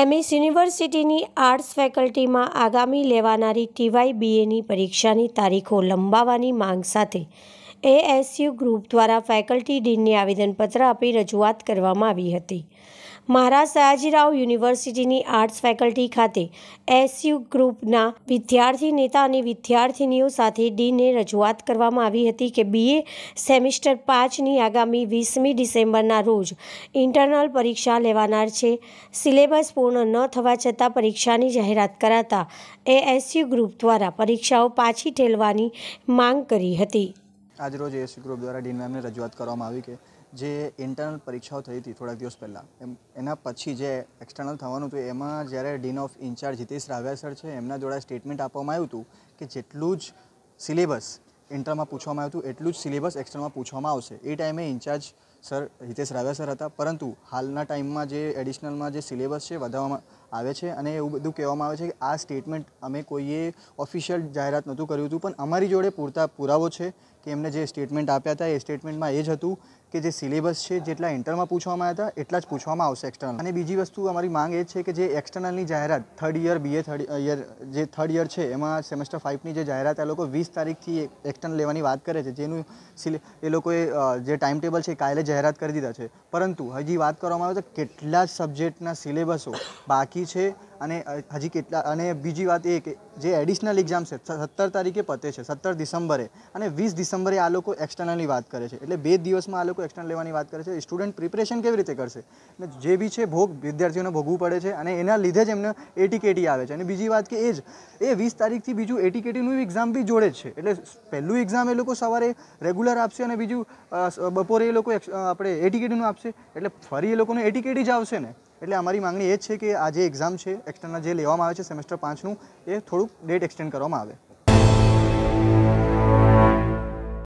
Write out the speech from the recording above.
MS યુનિવર્સિટીની arts ફેકલ્ટીમાં આગામી લેવાનારી ટીવાય બીએની પરીક્ષાની તારીખો લંબાવવાની માંગ સાથે એએસયુ ગ્રુપ દ્વારા ફેકલ્ટી ડીનને આવેદનપત્ર આપી રજૂઆત કરવામાં આવી હતી મહારાજ સયાજીરાવ યુનિવર્સિટીની આર્ટ્સ ફેકલ્ટી ખાતે એસયુ ગ્રુપના વિદ્યાર્થી નેતા અને વિદ્યાર્થીનીઓ સાથે ડીને રજૂઆત કરવામાં આવી હતી કે બીએ સેમિસ્ટર પાંચની આગામી વીસમી ડિસેમ્બરના રોજ ઇન્ટરનલ પરીક્ષા લેવાનાર છે સિલેબસ પૂર્ણ ન થવા છતાં પરીક્ષાની જાહેરાત કરાતા એ એસયુ ગ્રુપ દ્વારા પરીક્ષાઓ પાછી ઠેલવાની માંગ કરી હતી આજ આજરોજ એએસસી ગ્રુપ દ્વારા ડીન મેમને રજૂઆત કરવામાં આવી કે જે ઇન્ટરનલ પરીક્ષાઓ થઈ હતી થોડાક દિવસ પહેલાં એમ એના પછી જે એક્સટર્નલ થવાનું હતું એમાં જ્યારે dean of in-charge Jitish Ravya sir છે એમના દ્વારા સ્ટેટમેન્ટ આપવામાં આવ્યું હતું કે જેટલું જ સિલેબસ ઇન્ટરમાં પૂછવામાં આવ્યું હતું એટલું જ સિલેબસ એક્સટર્નમાં પૂછવામાં આવશે એ ટાઈમે in-charge sir Hitesh Ravya sir હતા પરંતુ હાલના ટાઈમમાં જે એડિશનલમાં જે સિલેબસ છે વધારવામાં આવે છે અને એવું બધું કહેવામાં આવે છે કે આ સ્ટેટમેન્ટ અમે કોઈએ ઓફિશિયલ જાહેરાત નહોતું કર્યું હતું પણ અમારી જોડે પૂરતા પુરાવો છે કે એમને જે સ્ટેટમેન્ટ આપ્યા હતા એ સ્ટેટમેન્ટમાં એ જ હતું કે જે સિલેબસ છે જેટલા ઇન્ટરમાં પૂછવામાં આવ્યા હતા એટલા જ પૂછવામાં આવશે એક્સટર્નલ અને બીજી વસ્તુ અમારી માંગ એ છે કે જે એક્સટર્નલની જાહેરાત third year BA third year જે થર્ડ યર છે એમાં સેમેસ્ટર ફાઇવની જે જાહેરાત એ લોકો વીસ તારીખથી એક્સટર્નલ લેવાની વાત કરે છે જેનું એ લોકોએ જે ટાઈમ ટેબલ છે કાલે જાહેરાત કરી દીધા છે પરંતુ હજી વાત કરવામાં આવે તો કેટલા સબ્જેક્ટના સિલેબસો બાકી છે અને હજી કેટલા અને બીજી વાત એ કે જે એડિશનલ એક્ઝામ છે સત્તર તારીખે પતે છે સત્તર ડિસેમ્બરે અને વીસ ડિસેમ્બરે આ લોકો એક્સટર્નલની વાત કરે છે એટલે બે દિવસમાં આ લોકો એક્સટર્નલ લેવાની વાત કરે છે સ્ટુડન્ટ પ્રિપરેશન કેવી રીતે કરશે અને જે બી છે ભોગ વિદ્યાર્થીઓને ભોગવું પડે છે અને એના લીધે જ એમને એટીકેટી આવે છે અને બીજી વાત કે એ જ એ વીસ તારીખથી બીજું એટીકેટીનું એક્ઝામ બી જોડે છે એટલે પહેલું એક્ઝામ એ લોકો સવારે રેગ્યુલર આપશે અને બીજું બપોરે એ લોકો આપણે એટીકેટીનું આપશે એટલે ફરી એ લોકોને એટીકેટી જ આવશે ને એટલે અમારી માંગણી એ છે કે આ જે એક્ઝામ છે એક્સટર્નલ જે લેવામાં આવે છે સેમેસ્ટર પાંચનું એ થોડુંક ડેટ એક્સટેન્ડ કરવામાં આવે